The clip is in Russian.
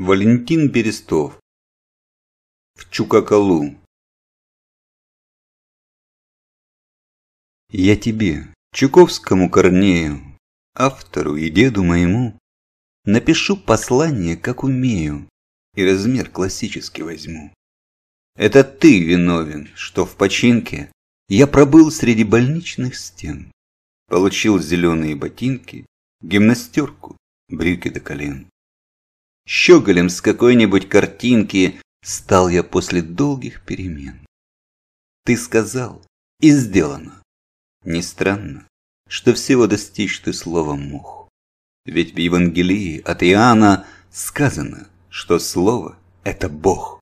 Валентин Берестов В Чукакалу Я тебе, Чуковскому Корнею, автору и деду моему, Напишу послание, как умею, и размер классический возьму. Это ты виновен, что в починке я пробыл среди больничных стен, Получил зеленые ботинки, гимнастерку, брюки до колен щеголем с какой-нибудь картинки стал я после долгих перемен. Ты сказал, и сделано. Не странно, что всего достичь ты словом мог. Ведь в Евангелии от Иоанна сказано, что слово – это Бог.